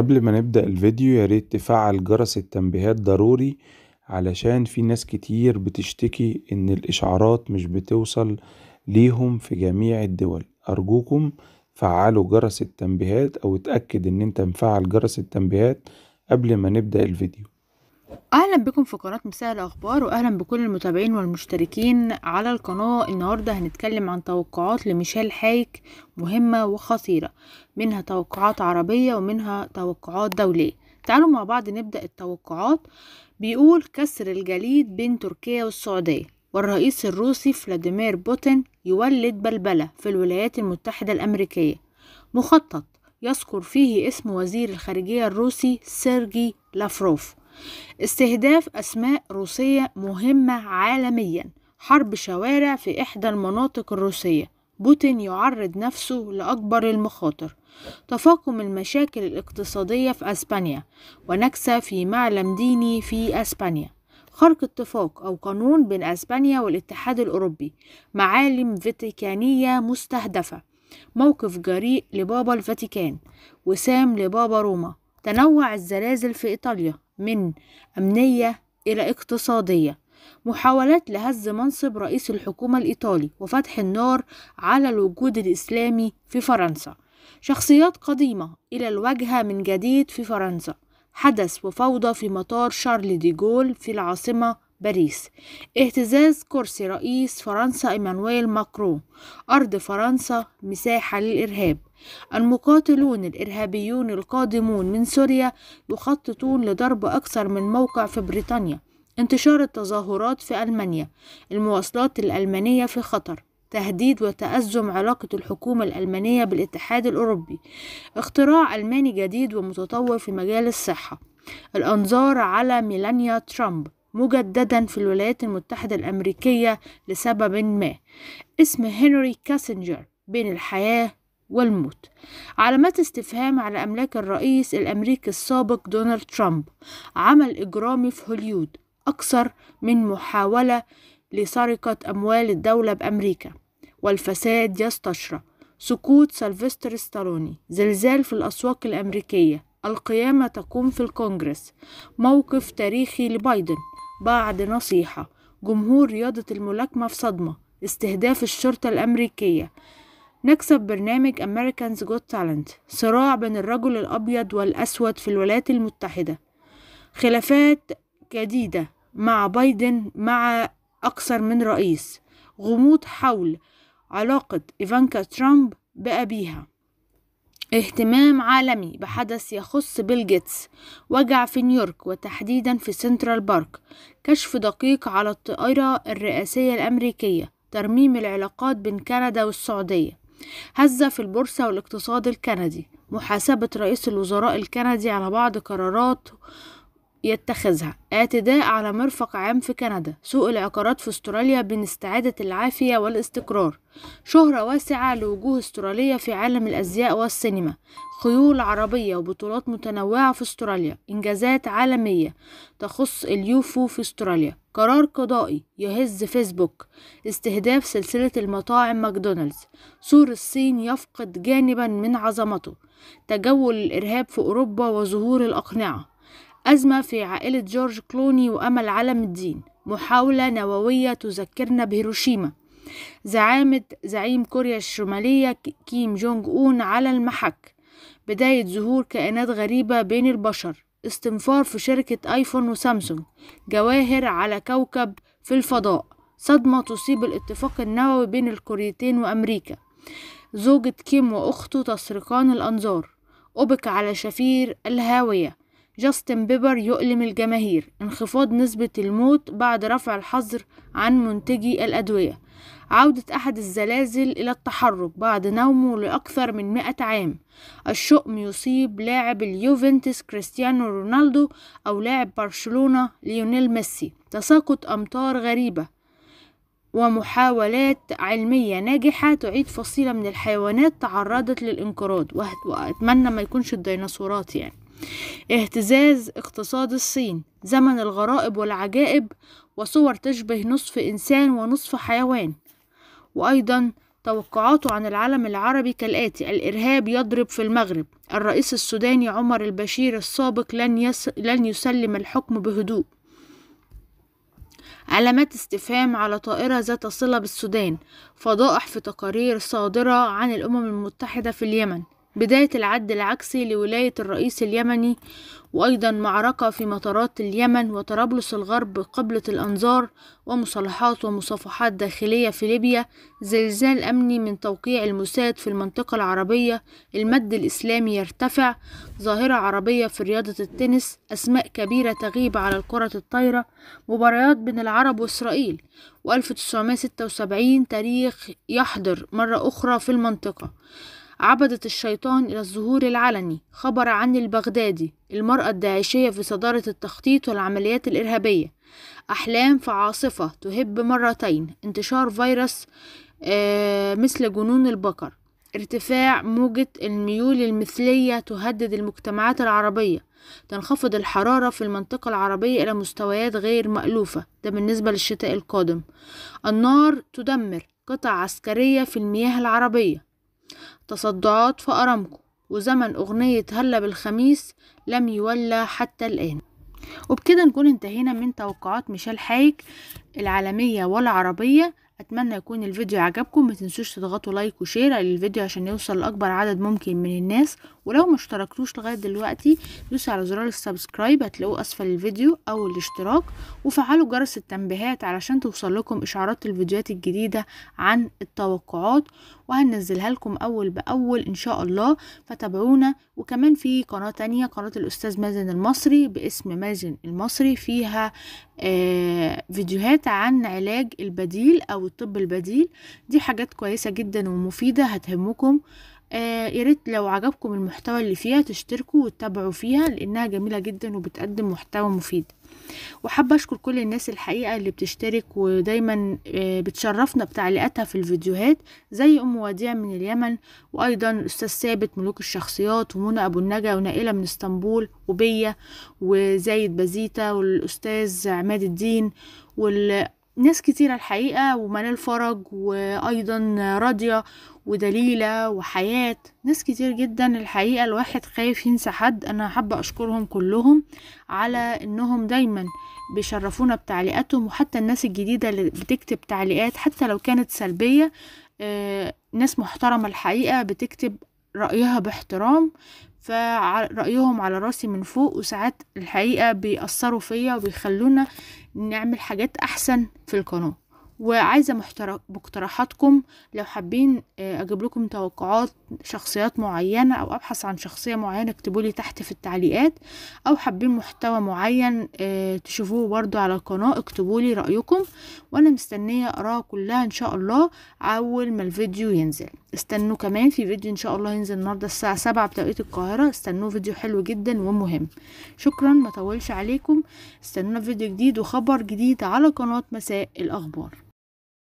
قبل ما نبدأ الفيديو ياريت تفعل جرس التنبيهات ضروري علشان في ناس كتير بتشتكي إن الإشعارات مش بتوصل ليهم في جميع الدول أرجوكم فعلوا جرس التنبيهات أو اتأكد إن أنت مفعل جرس التنبيهات قبل ما نبدأ الفيديو اهلا بكم في قناه مساء الاخبار واهلا بكل المتابعين والمشتركين على القناه النهارده هنتكلم عن توقعات لميشيل حايك مهمه وخطيره منها توقعات عربيه ومنها توقعات دوليه تعالوا مع بعض نبدا التوقعات بيقول كسر الجليد بين تركيا والسعوديه والرئيس الروسي فلاديمير بوتين يولد بلبله في الولايات المتحده الامريكيه مخطط يذكر فيه اسم وزير الخارجيه الروسي سيرجي لافروف استهداف أسماء روسية مهمة عالميا حرب شوارع في إحدى المناطق الروسية بوتين يعرض نفسه لأكبر المخاطر تفاقم المشاكل الاقتصادية في أسبانيا ونكسة في معلم ديني في أسبانيا خرق اتفاق أو قانون بين أسبانيا والاتحاد الأوروبي معالم فاتيكانية مستهدفة موقف جريء لبابا الفاتيكان وسام لبابا روما تنوع الزلازل في إيطاليا من أمنية إلى اقتصادية محاولات لهز منصب رئيس الحكومة الإيطالي وفتح النار على الوجود الإسلامي في فرنسا شخصيات قديمة إلى الواجهة من جديد في فرنسا حدث وفوضى في مطار شارل دي جول في العاصمة باريس اهتزاز كرسي رئيس فرنسا إيمانويل ماكرون أرض فرنسا مساحة للإرهاب المقاتلون الإرهابيون القادمون من سوريا يخططون لضرب أكثر من موقع في بريطانيا انتشار التظاهرات في ألمانيا المواصلات الألمانية في خطر تهديد وتأزم علاقة الحكومة الألمانية بالاتحاد الأوروبي اختراع ألماني جديد ومتطور في مجال الصحة الأنظار على ميلانيا ترامب مجددا في الولايات المتحدة الأمريكية لسبب ما اسم هنري كاسنجر بين الحياة والموت علامات استفهام على أملاك الرئيس الأمريكي السابق دونالد ترامب عمل إجرامي في هوليود أكثر من محاولة لسرقة أموال الدولة بأمريكا والفساد يستشرى سقوط سلفستر ستالوني زلزال في الأسواق الأمريكية القيامة تقوم في الكونجرس موقف تاريخي لبايدن بعد نصيحة جمهور رياضة الملاكمة في صدمة استهداف الشرطة الأمريكية نكسب برنامج أمريكانز Got تالنت صراع بين الرجل الأبيض والأسود في الولايات المتحدة خلافات جديدة مع بايدن مع أكثر من رئيس غموض حول علاقة إيفانكا ترامب بأبيها اهتمام عالمي بحدث يخص بيل جيتس وجع في نيويورك وتحديدا في سنترال بارك كشف دقيق على الطائرة الرئاسية الأمريكية ترميم العلاقات بين كندا والسعودية هزة في البورصة والاقتصاد الكندي محاسبة رئيس الوزراء الكندي على بعض قرارات يتخذها اعتداء على مرفق عام في كندا سوء العقارات في استراليا بين استعادة العافية والاستقرار شهرة واسعة لوجوه استرالية في عالم الأزياء والسينما خيول عربية وبطولات متنوعة في استراليا إنجازات عالمية تخص اليوفو في استراليا قرار قضائي يهز فيسبوك استهداف سلسلة المطاعم ماكدونالدز سور الصين يفقد جانبا من عظمته تجول الإرهاب في أوروبا وظهور الأقنعة أزمة في عائلة جورج كلوني وأمل علم الدين محاولة نووية تذكرنا بهيروشيما زعامة زعيم كوريا الشمالية كيم جونج أون على المحك بداية ظهور كائنات غريبة بين البشر استنفار في شركة آيفون وسامسونج جواهر على كوكب في الفضاء صدمة تصيب الاتفاق النووي بين الكوريتين وأمريكا زوجة كيم وأخته تسرقان الأنظار أوبك على شفير الهاوية جاستن بيبر يؤلم الجماهير انخفاض نسبة الموت بعد رفع الحظر عن منتجي الأدوية عودة أحد الزلازل إلى التحرك بعد نومه لأكثر من مئة عام الشؤم يصيب لاعب اليوفنتوس كريستيانو رونالدو أو لاعب برشلونة ليونيل ميسي تساقط أمطار غريبة ومحاولات علمية ناجحة تعيد فصيلة من الحيوانات تعرضت للانقراض وأتمنى ما يكونش الديناصورات يعني اهتزاز اقتصاد الصين زمن الغرائب والعجائب وصور تشبه نصف إنسان ونصف حيوان وأيضا توقعاته عن العالم العربي كالآتي الإرهاب يضرب في المغرب الرئيس السوداني عمر البشير السابق لن, يس... لن يسلم الحكم بهدوء علامات استفهام على طائرة ذات صلة بالسودان فضائح في تقارير صادرة عن الأمم المتحدة في اليمن بداية العد العكسي لولاية الرئيس اليمني وأيضا معركة في مطارات اليمن وطرابلس الغرب قبلة الأنظار ومصالحات ومصافحات داخلية في ليبيا زلزال أمني من توقيع الموساد في المنطقة العربية المد الإسلامي يرتفع ظاهرة عربية في رياضة التنس أسماء كبيرة تغيب على الكرة الطايرة مباريات بين العرب وإسرائيل و1976 تاريخ يحضر مرة أخرى في المنطقة عبدت الشيطان إلى الظهور العلني خبر عن البغدادي المرأة الداعشية في صدارة التخطيط والعمليات الإرهابية أحلام في عاصفة تهب مرتين انتشار فيروس آه، مثل جنون البقر ارتفاع موجة الميول المثلية تهدد المجتمعات العربية تنخفض الحرارة في المنطقة العربية إلى مستويات غير مألوفة ده بالنسبة للشتاء القادم النار تدمر قطع عسكرية في المياه العربية تصدعات في أرامكو وزمن أغنية هلا بالخميس لم يولى حتى الآن وبكده نكون انتهينا من توقعات ميشيل حايك العالمية والعربية أتمنى يكون الفيديو عجبكم متنسوش تضغطوا لايك وشير للفيديو عشان يوصل لأكبر عدد ممكن من الناس ولو ما اشتركتوش لغايه دلوقتي دوس على زرار السبسكرايب هتلاقوه اسفل الفيديو او الاشتراك وفعلوا جرس التنبيهات علشان توصل لكم اشعارات الفيديوهات الجديده عن التوقعات وهنزلها لكم اول باول ان شاء الله فتابعونا وكمان في قناه تانية قناه الاستاذ مازن المصري باسم مازن المصري فيها آه فيديوهات عن علاج البديل او الطب البديل دي حاجات كويسه جدا ومفيده هتهمكم آه ياريت لو عجبكم المحتوى اللي فيها تشتركوا وتتابعوا فيها لانها جميله جدا وبتقدم محتوى مفيد وحابه اشكر كل الناس الحقيقه اللي بتشترك ودايما آه بتشرفنا بتعليقاتها في الفيديوهات زي ام وديع من اليمن وايضا الاستاذ ثابت ملوك الشخصيات ومنى ابو النجا ونائله من اسطنبول وبيا وزايد بازيتا والاستاذ عماد الدين وال ناس كتيرة الحقيقة ومنال فرج وأيضا راضية ودليلة وحياة ناس كتير جدا الحقيقة الواحد خايف ينسى حد أنا حابة أشكرهم كلهم على أنهم دايما بيشرفونا بتعليقاتهم وحتى الناس الجديدة اللي بتكتب تعليقات حتى لو كانت سلبية آه، ناس محترمة الحقيقة بتكتب رأيها باحترام فرأيهم على راسي من فوق وساعات الحقيقة بيأثروا فيا وبيخلونا نعمل حاجات احسن في القناه وعايزة مقترحاتكم لو حابين آه، أجيب لكم توقعات شخصيات معينة أو أبحث عن شخصية معينة اكتبولي تحت في التعليقات أو حابين محتوى معين آه، تشوفوه برضو على القناة اكتبولي رأيكم وأنا مستنية أراها كلها إن شاء الله أول ما الفيديو ينزل استنوا كمان في فيديو إن شاء الله ينزل النهاردة الساعة سبعة بتوقيت القاهرة استنوه فيديو حلو جدا ومهم شكرا مطولش عليكم استنونا فيديو جديد وخبر جديد على قناة مساء الأخبار